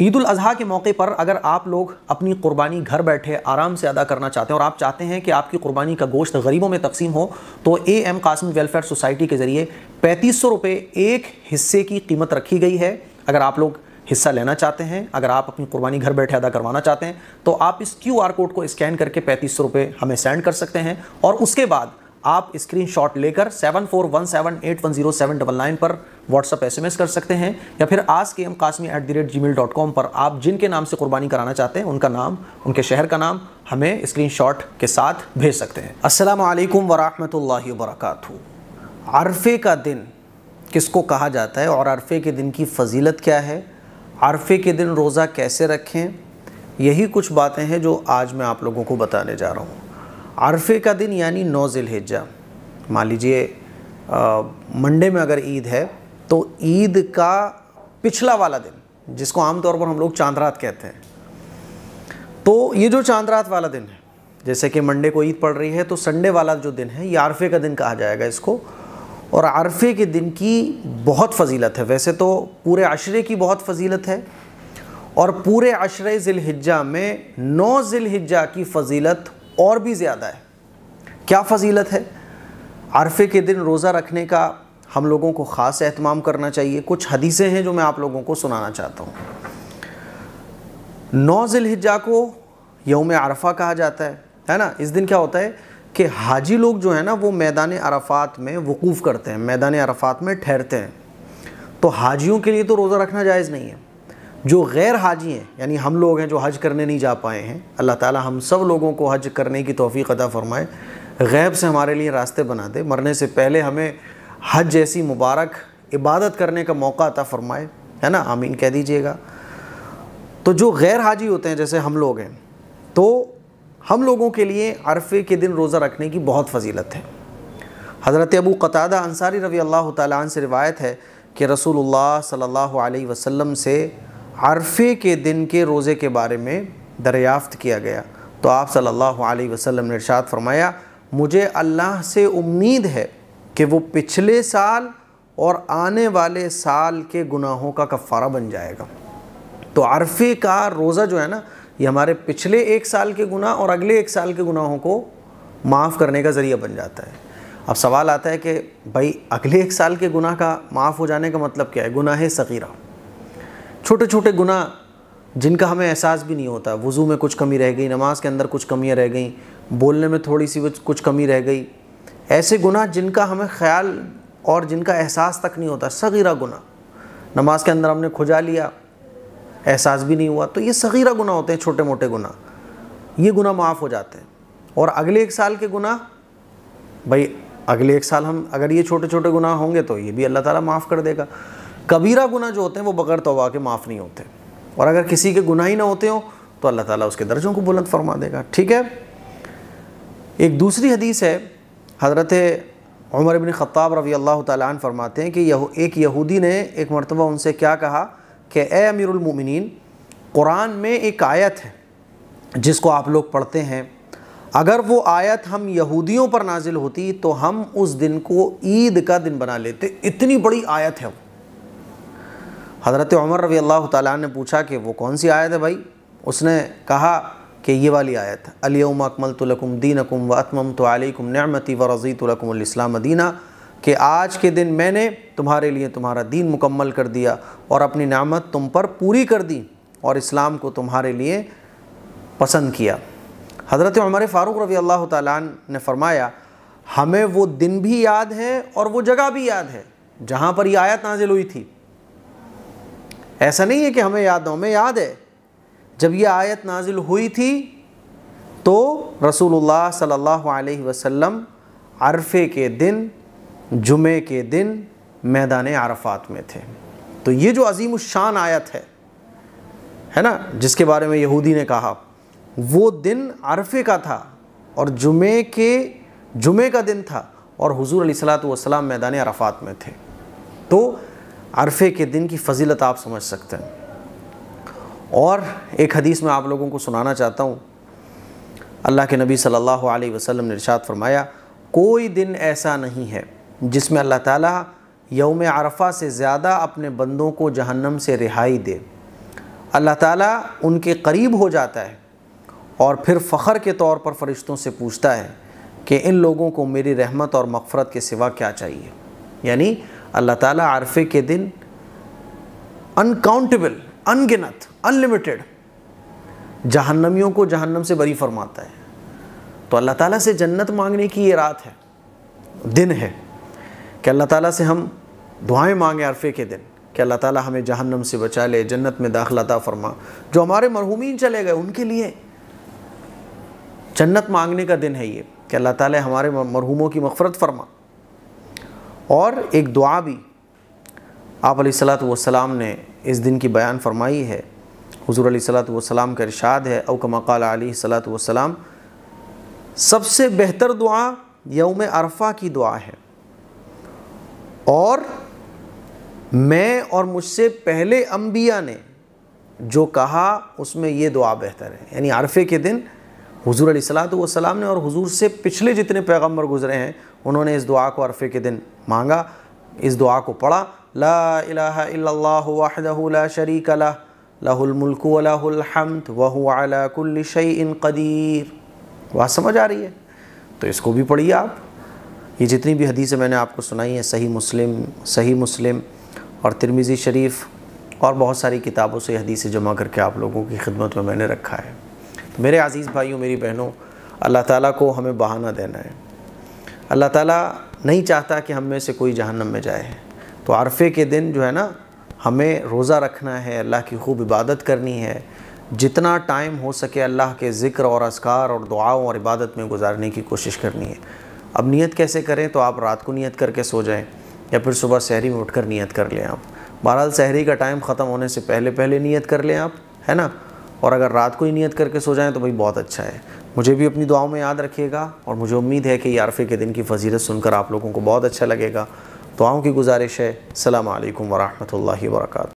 ईद अजहा के मौके पर अगर आप लोग अपनी कुर्बानी घर बैठे आराम से अदा करना चाहते हैं और आप चाहते हैं कि आपकी कुर्बानी का गोश्त गरीबों में तकसीम हो तो A M Qasim welfare society के ज़रिए पैंतीस सौ रुपये एक हिस्से की कीमत रखी गई है अगर आप लोग हिस्सा लेना चाहते हैं अगर आप अपनी कुर्बानी घर बैठे अदा करवाना चाहते हैं तो आप इस क्यू आर कोड को स्कैन करके पैंतीस सौ रुपये हमें सेंड कर सकते हैं और उसके बाद आप स्क्रीनशॉट लेकर seven four one seven eight one zero seven double nine पर व्हाट्सअप एस कर सकते हैं या फिर आज के M Qasmi at the rate Gmail dot com पर आप जिनके नाम से कुर्बानी कराना चाहते हैं उनका नाम उनके शहर का नाम हमें स्क्रीनशॉट के साथ भेज सकते हैं असलम वालेकुम वरक अरफे का दिन किसको कहा जाता है और अरफे के दिन की फजीलत क्या है अरफे के दिन रोज़ा कैसे रखें यही कुछ बातें हैं जो आज मैं आप लोगों को बताने जा रहा हूँ अरफे का दिन यानी नौ जिलहिजा मान लीजिए मंडे में अगर ईद है तो ईद का पिछला वाला दिन जिसको आमतौर पर हम लोग चांद रात कहते हैं तो ये जो चांद रात वाला दिन है जैसे कि मंडे को ईद पड़ रही है तो संडे वाला जो दिन है ये अरफे का दिन कहा जाएगा इसको और अरफे के दिन की बहुत फजीलत है वैसे तो पूरे आशरे की बहुत फजीलत है और पूरे अशरे ज़िलहिज्जा में नौ ज़िलहिज्जा की फजीलत और भी ज़्यादा है क्या फजीलत है अरफे के दिन रोज़ा रखने का हम लोगों को ख़ास अहतमाम करना चाहिए कुछ हदीसें हैं जो मैं आप लोगों को सुनाना चाहता हूँ नौ ज़िलहिजा को यौम अरफा कहा जाता है है ना इस दिन क्या होता है कि हाजी लोग जो है ना वो मैदान अरफात में वकूफ़ करते हैं मैदान अरफात में ठहरते हैं तो हाजियों के लिए तो रोज़ा रखना जायज़ नहीं है जो गैर हाजी हैं यानी हम लोग हैं जो हज करने नहीं जा पाए हैं अल्लाह ताला हम सब लोगों को हज करने की तोफ़ी अदा फ़रमाए गैब से हमारे लिए रास्ते बना दे मरने से पहले हमें हज जैसी मुबारक इबादत करने का मौका अता फ़रमाए है ना आमीन कह दीजिएगा तो जो गैर हाजी होते हैं जैसे हम लोग हैं तो हम लोगों के लिए अरफे के दिन रोज़ा रखने की बहुत फजीलत है हज़रत अबू कतादा अंसारी रवी अल्लाह तवायत है कि रसूल सल्ला वसम से अरफे के दिन के रोज़े के बारे में दरियाफ़्त किया गया तो आप सल्लल्लाहु अलैहि वसल्लम ने इरशाद फरमाया मुझे अल्लाह से उम्मीद है कि वो पिछले साल और आने वाले साल के गुनाहों का कफ़ारा बन जाएगा तो अरफे का रोज़ा जो है ना ये हमारे पिछले एक साल के गुनाह और अगले एक साल के गुनाहों को माफ़ करने का ज़रिया बन जाता है अब सवाल आता है कि भाई अगले एक साल के गुनाह का माफ़ हो जाने का मतलब क्या है गुनाह सगीरा छोटे छोटे गुना जिनका हमें एहसास भी नहीं होता वज़ू में कुछ कमी रह गई नमाज के अंदर कुछ कमियाँ रह गई बोलने में थोड़ी सी कुछ कमी रह गई ऐसे गुना जिनका हमें ख्याल और जिनका एहसास तक नहीं होता सगीरा गुना नमाज के अंदर हमने खुजा लिया एहसास भी नहीं हुआ तो ये सगीरा गुना होते हैं छोटे मोटे गुना ये गुना माफ़ हो जाते हैं और अगले एक साल के गुना भाई अगले एक साल हम अगर ये छोटे छोटे गुनाह होंगे तो ये भी अल्लाह ताला माफ़ कर देगा कबीरा गुना जो होते हैं वो बगैर तोबा के माफ़ नहीं होते और अगर किसी के गुना ही ना होते हों तो अल्लाह ताला उसके दर्जों को बुलंद फरमा देगा ठीक है एक दूसरी हदीस है हज़रत उमर इबन ख़त्ताब रवी अल्लाह तन फरमाते हैं कि यह, एक यहूदी ने एक मरतबा उनसे क्या कहा कि ए अमीरमिन कुरान में एक आयत है जिसको आप लोग पढ़ते हैं अगर वो आयत हम यहूदियों पर नाजिल होती तो हम उस दिन को ईद का दिन बना लेते इतनी बड़ी आयत है वो हज़रत उमर रवी अल्लाह ने पूछा कि वो कौन सी आयत है भाई उसने कहा कि ये वाली आयत अलीम अकमल तुलकुम दीन अकुम व अतमम तो अलीकुम नमती व रज़ी तुलकुमस्लाम दीना कि आज के दिन मैंने तुम्हारे लिए तुम्हारा दीन मुकम्मल कर दिया और अपनी नामत तुम पर पूरी कर दी और इस्लाम को तुम्हारे लिए पसंद किया हज़रत उमर फ़ारूक रवी अल्लाह तालान ने फरमाया हमें वो दिन भी याद है और वो जगह भी याद है जहाँ पर यह आयत नाजिल हुई थी ऐसा नहीं है कि हमें याद हो हमें याद है जब ये आयत नाजिल हुई थी तो रसूलुल्लाह सल्लल्लाहु अलैहि वसल्लम अरफे के दिन जुमे के दिन मैदान आरफात में थे तो ये जो अजीम शान आयत है है ना जिसके बारे में यहूदी ने कहा वो दिन अरफे का था और जुमे के जुमे का दिन था और हुजूर सलात वसलाम मैदान अरफात में थे तो अरफे के दिन की फजीलत आप समझ सकते हैं और एक हदीस में आप लोगों को सुनाना चाहता हूँ अल्लाह के नबी सल्लल्लाहु अलैहि वसल्लम ने इरशाद फरमाया कोई दिन ऐसा नहीं है जिसमें अल्लाह ताला यौम अरफा से ज़्यादा अपने बंदों को जहन्नम से रिहाई दे अल्लाह ताला उनके करीब हो जाता है और फिर फ़ख्र के तौर पर फ़रिश्तों से पूछता है कि इन लोगों को मेरी रहमत और मफ़रत के सिवा क्या चाहिए यानी अल्लाह ताला आरफे के दिन अनकाउंटेबल अनगिनत अनलिमिटेड जहन्नमियों को जहन्नम से बरी फरमाता है तो अल्लाह ताला से जन्नत मांगने की ये रात है दिन है कि अल्लाह ताला से हम दुआएं मांगे अरफे के दिन कि अल्लाह ताला हमें जहन्नम से बचा ले जन्नत में दाखिलाता फरमा जो हमारे मरहूमिन चले गए उनके लिए जन्नत मांगने का दिन है ये कि अल्लाह ताला हमारे मरहूमों की मफ़रत फरमा और एक दुआ भी आप सलात वसलाम ने इस दिन की बयान फरमाई है हजूर सलात वसलाम का इरशाद है अवकमकाल अली सलात वसलाम सबसे बेहतर दुआ यौम अरफा की दुआ है और मैं और मुझसे पहले अम्बिया ने जो कहा उसमें ये दुआ बेहतर है यानी अरफे के दिन हुजूर सलाम ने और हुजूर से पिछले जितने पैगम्बर गुजरे हैं उन्होंने इस दुआ को अरफे के दिन मांगा इस दुआ को पढ़ा ला ला शरीक ला लहुलमल्क वलाहमद वला कदीर बात समझ आ रही है तो इसको भी पढ़िए आप ये जितनी भी हदीसें मैंने आपको सुनाई हैं सही मुस्लिम सही मुस्लिम और तिरमिज़ी शरीफ़ और बहुत सारी किताबों से हदीसें जमा करके आप लोगों की खिदमत में मैंने रखा है मेरे अज़ीज़ भाइयों मेरी बहनों अल्लाह ताला को हमें बहाना देना है अल्लाह ताला नहीं चाहता कि हम में से कोई जहन्नम में जाए तो आरफे के दिन जो है ना हमें रोज़ा रखना है अल्लाह की खूब इबादत करनी है जितना टाइम हो सके अल्लाह के ज़िक्र और असकार और दुआओं और इबादत में गुजारने की कोशिश करनी है अब नीयत कैसे करें तो आप रात को नीयत करके सो जाएं या फिर सुबह शहरी में उठकर नीयत कर लें आप बहरहाल शहरी का टाइम ख़त्म होने से पहले पहले नीयत कर लें आप है ना और अगर रात को ही नियत करके सो जाएं तो भाई बहुत अच्छा है मुझे भी अपनी दुआओं में याद रखिएगा और मुझे उम्मीद है कि यारफे के दिन की फजीलत सुनकर आप लोगों को बहुत अच्छा लगेगा दुआओं की गुजारिश है अल्लाम वरहमल वर्का